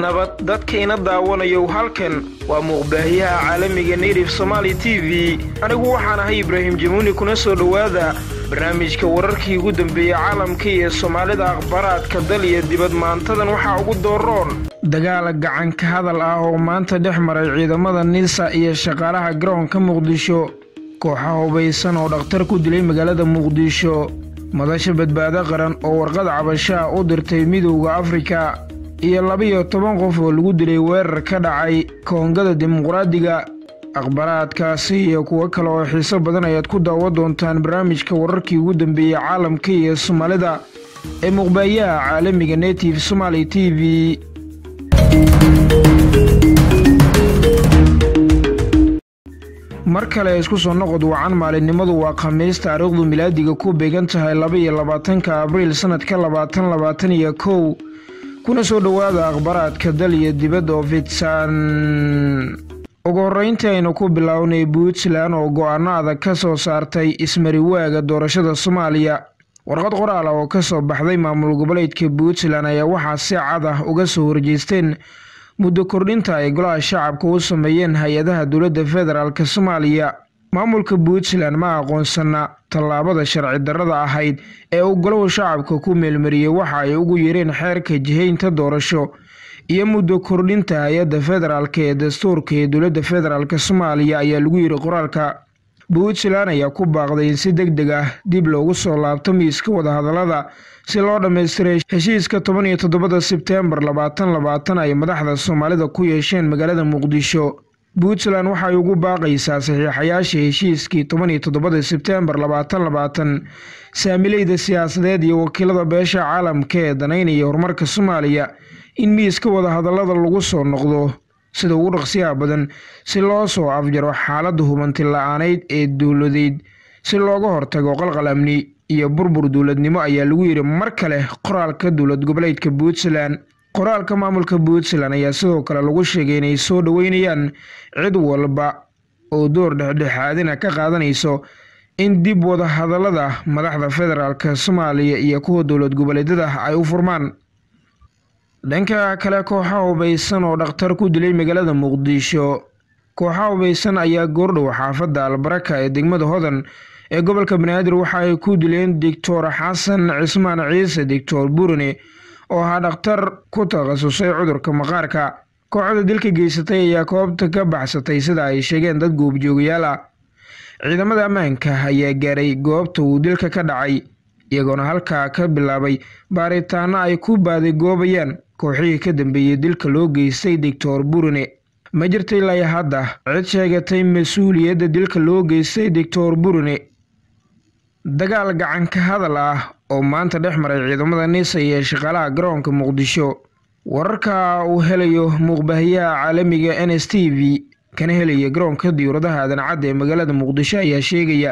nabad dadka ina daawanayow halkan waa muuqbaahiyaha caalamiga native somaali t v anigu waxaan ahay ibraahim jamuuni kuna soo dhowaada barnaamijka wararkii ugu dambeeyey caalamka iyo soomaalida akhbaraadka dal iyo dibad maantadan waxaa ugu dooroon dagaala gacanka hadal ah oo maanta dhex maray ciidamada nisa iyo shaqaalaha garoonka muqdisho kooxa hubaysan oo dhakhtar ku dilay magaalada muqdisho madasha badbaado qaran oo warqad cabashaha u dirtay midowda afrika iyo labiyo toban qof oo lagu dilay weerar ka dhacay koongada dimuqraadiga akhbaraadkaasi iyo kuwo kale oo xiiso badan ayaad ku daawo doontaan barnaamijka wararkii ugu dambeeyey caalamka iyo soomaalida ee muqbaayaha caalamiga netive somaali t v mar kale isku soo noqod wacan maalinnimadu waa khamiis taariikhdu milaadiga ku beegan tahay laba iyo labaatanka abriil sannadka labaatan labaatan iyo kow kuna soo dhowaada akhbaraadka dal iyo dibadda oo fidsan ugu horreyntii aynu ku bilownay puntland oo go-aanno adag ka soo saartay ismariwaaga doorashada soomaaliya warqad qoraal ah oo ka soo baxday maamul goboleedka puntland ayaa waxaa si cad ah uga soo horjeesteen muddo kordhinta ay golaha shacabka u sameeyeen hay-adaha dowladda federaalk soomaaliya maamulka puntland ma aqoonsana tallaabada sharci darrada ahayd ee uu golaha shacabka ku meelmariyey waxa ay ugu yareen xeerka jihaynta doorasho iyo muddo kordhinta hay-adda federaalk ee dastuurka ee dowladda federaalk soomaaliya ayaa lagu yiri qoraalka puntland ayaa ku baaqday in si deg deg ah dib loogu soo laabto miiska wadahadalada si loo dhammaystiray heshiiska toban iyo toddobada sebteembar labaatan labaatan ay madaxda soomaalida ku yeesheen magaalada muqdisho puntland waxay ugu baaqaysaa saxiixayaasha heshiiskii toban iyo toddobada sebteembar labaatan labaatan saamilayda siyaasadeed iyo wakiilada beesha caalamka ee danaynaya horumarka soomaaliya in miiska wada hadallada lagu soo noqdo sida ugu dhaqsiyaha badan si loo soo afjaro xaaladda hubanti la-aaneyd ee dowladeed si looga hortago qalqal amni iyo burbur dowladnimo ayaa lagu yidhi mar kale qoraalka dowlad goboleedka puntland qoraalka maamulka puntland ayaa sidoo kale lagu sheegay inay soo dhaweynayaan cid walba oo door dhexdhexaadina ah ka qaadanayso in dib wadahadalada madaxda federaalk soomaaliya iyo kuwa dowlad goboleedyada ay u furmaan dhanka kale kooxa hubaysan oo dhakhtar ku dilay magaalada muqdisho kooxa hubaysan ayaa goordhow xaafadda albaraka ee degmada hodan ee gobolka banaadir waxa ay ku dileen doctor xasan cismaan ciise doctor burane oo ahaa dhakhtar ku takhasusay cudurka maqaarka kooxda dilka geysatay ayaa koobta ka baxsatay sida ay sheegeen dad goobjoogayaal ah ciidamada ammaanka ayaa gaaray goobta uu dilka ka dhacay iyagoona halkaa ka bilaabay baaritaano ay ku goobayaan kooxihii ka dambeeyey dilka loo geystay doctor burine ma jirta ilaa iyo hadda cid sheegatay mas-uuliyadda dilka loo geystay doctor burine dagaal gacanka hadal ah oo maanta dhex maray ciidamada nisa iyo shaqaalaha garoonka muqdisho wararka uu helayo muuqbaahiyaha caalamiga n s t v kana helaya garoonka diyuuradaha aadan ee magaalada muqdisho ayaa sheegaya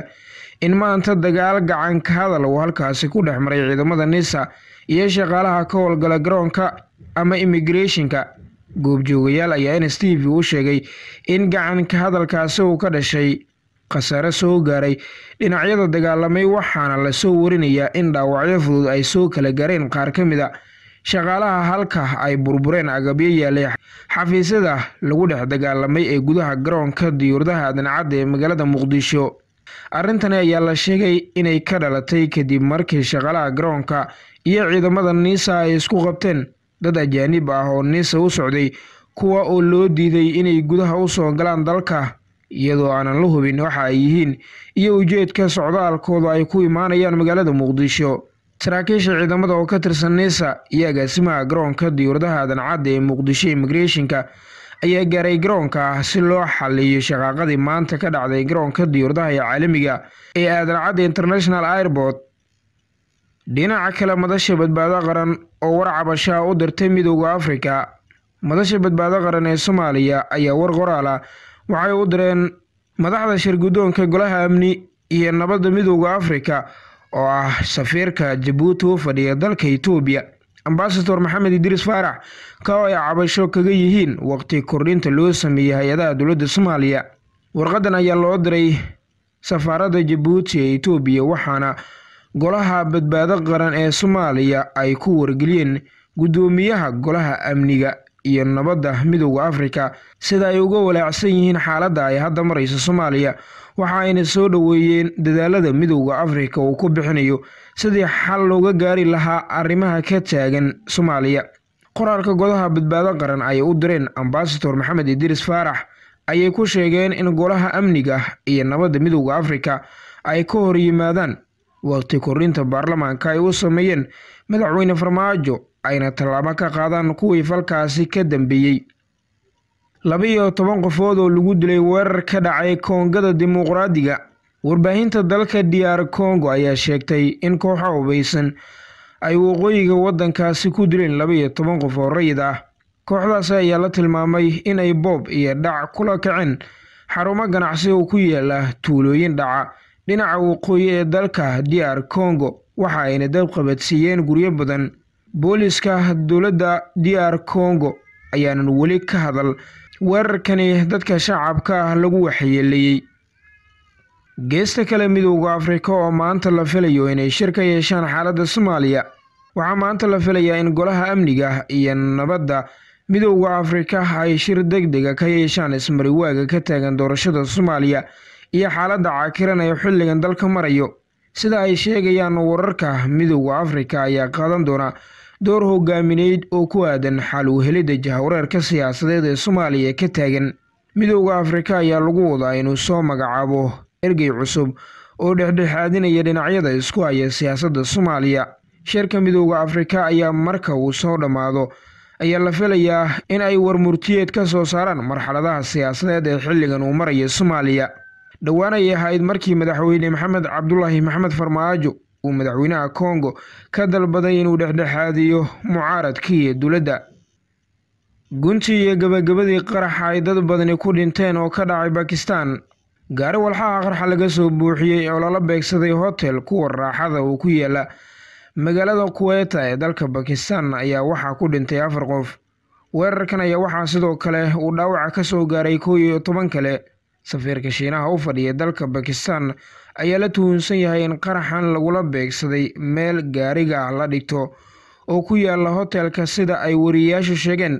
in maanta dagaal gacan ka hadal uu halkaasi ku dhex maray ciidamada nisa iyo shaqaalaha ka howlgala garoonka ama immigrathonka goobjoogayaal ayaa n s t v u sheegay in gacan ka hadalkaasi uu ka dhashay khasaare soo gaaray dhinacyada dagaalamay waxaana lasoo warinayaa in dhaawacyo fudud ay soo kala gareen qaar ka mid a shaqaalaha halka ay burbureen agabyo yaalay xafiisyada lagu dhex dagaalamay ee gudaha garoonka diyuuradaha adnacadda ee magaalada muqdisho arrintani ayaa la sheegay inay ka dhalatay kadib markii shaqaalaha garoonka iyo ciidamada niisa ay isku qabteen dad ajaanib ah oo niisa u socday kuwa oo loo diiday inay gudaha u soo galaan dalka iyadoo aanan la hubin waxa ay yihiin iyo ujeedka socdaalkooda ay ku imaanayaan magaalada muqdisho saraakiisha ciidamada oo ka tirsan nisa iyo agaasimaha garoonka diyuuradaha adancadda ee muqdisho immigreshonka ayaa gaaray garoonka ah si loo xaliyo shaqaaqadii maanta ka dhacday garoonka diyuuradaha ee caalamiga ah ee aadancadda international airport dhinaca kale madasha badbaado qaran oo war cabashaha u dirtay midooda afrika madasha badbaado qaran ee soomaaliya ayaa war qoraal ah waxay u direen madaxda shirguddoonka golaha amni iyo nabadda midooda afrika oo ah safiirka jabuuti u fadhiya dalka itoobiya ambasador maxamed idriis faarax ka oo ay cabasho kaga yihiin waqti kordhinta loo sameeyey hay-adaha dowladda soomaaliya warqadan ayaa loo diray safaaradda jabuuti ee itoobiya waxaana golaha badbaado qaran ee soomaaliya ay ku wargeliyeen guddoomiyaha golaha amniga iyo nabadda midooda afrika sida ay uga walaacsan yihiin xaaladda ay hadda marayso soomaaliya waxa ayna soo dhoweeyeen dadaalada midowda afrika uu ku bixinayo sidii xal looga gaari lahaa arrimaha ka taagan soomaaliya qoraalka godaha badbaado qaran ay u direen ambasador maxamed idiris faarax ayay ku sheegeen in golaha amniga iyo nabadda midowda afrika ay ka hor yimaadaan waqti korrinta baarlamaanka ay u sameeyeen madaxweyne farmaajo ayna tallaabo ka qaadaan kuwii falkaasi ka dambeeyey labaiyo toban qofood oo lagu dilay weerar ka dhacay koongada dimuqraadiga warbaahinta dalka diyaar kongo ayaa sheegtay in kooxa hubaysan ay waqooyiga waddankaasi ku dileen labaiyo toban qof oo rayid ah kooxdaasi ayaa la tilmaamay inay boob iyo dhac kula kaceen xarumo ganacsi oo ku yaala tuulooyin dhaca dhinaca waqooyi ee dalka diyaar kongo waxa ayna dab qabadsiiyeen guryo badan booliska dowladda DR Congo ayaanan weli ka hadal weerarkani dadka shacabka ah lagu waxyeeleeyey geesta kale midowda afrika oo maanta la filayo inay shir ka yeeshaan xaaladda soomaaliya waxaa maanta la filayaa in golaha amniga iyo nabadda midowda afrika ay shir deg dega ka yeeshaan ismariwaaga ka taagan doorashada soomaaliya iyo xaaladda caakiran ee xilligan dalka marayo sida ay sheegayaan wararka midooda afrika ayaa qaadan doona door hogaamineyd oo ku aadan xal uhelidda jahawareerka siyaasadeed ee soomaaliya ka taagan midooda afrika ayaa lagu wadaa inuu soo magacaabo ergey cusub oo dhexdhexaadinaya dhinacyada isku haya siyaasadda soomaaliya shirka midowda afrika ayaa marka uu soo dhammaado ayaa la filayaa in ay warmurtiyeed ka soo saaraan marxaladaha siyaasadeed ee xilligan uu maraya soomaaliya dhowaan ayay ahayd markii madaxweyne maxamed cabdulaahi maxamed farmaajo uu madaxweynaha kongo ka dalbaday inuu dhexdhexaadiyo mucaaradkii dowladda guntii iyo gabagabadii qaraxa ay dad badani ku dhinteen oo ka dhacay bakistan gaari walxaha qarxa laga soo buuxiyey oo lala beegsaday hotel kuwa raaxada uu ku yaala magaalada kuweta ee dalka bakistan ayaa waxaa ku dhintay afar qof weerarkan ayaa waxaa sidoo kale uu dhaawaca ka soo gaaray koo iyo toban kale safiirka shiinaha u fadhiya dalka bakistan ayaa la tuhunsan yahay in qaraxan lagula beegsaday meel gaariga ah la dhigto oo ku yaala hotelka sida ay wariyayaashu sheegeen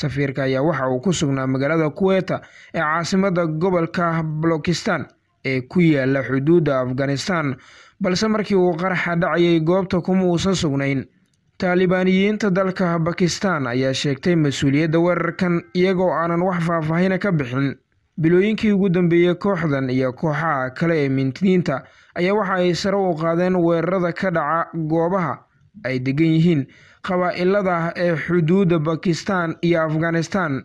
safiirka ayaa waxa uu ku sugnaa magaalada kuweta ee caasimada gobolka balokistan ee ku yaala xuduudda afghanistan balse markii uu qaraxa dhacayay goobta kuma uusan sugnayn taalibaaniyiinta dalka bakistan ayaa sheegtay mas-uuliyadda weerarkan iyagoo aanan wax faahfaahina ka bixin bilooyinkii ugu dambeeyey kooxdan iyo kooxaha kale ee mintidiinta ayaa waxa ay sare u qaadeen weerarada ka dhaca goobaha ay degan yihiin qabaa'ilada ah ee xuduudda bakistan iyo afghanistan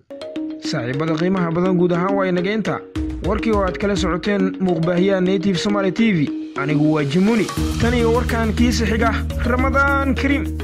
saaxiibada qiimaha badan guud ahaan waa inagaynta warkii oo aad kala socoteen muuqbaahiyaha native somaali t v anigu waa jimuni tan iyo warkan kiisa xiga ramadaan kariim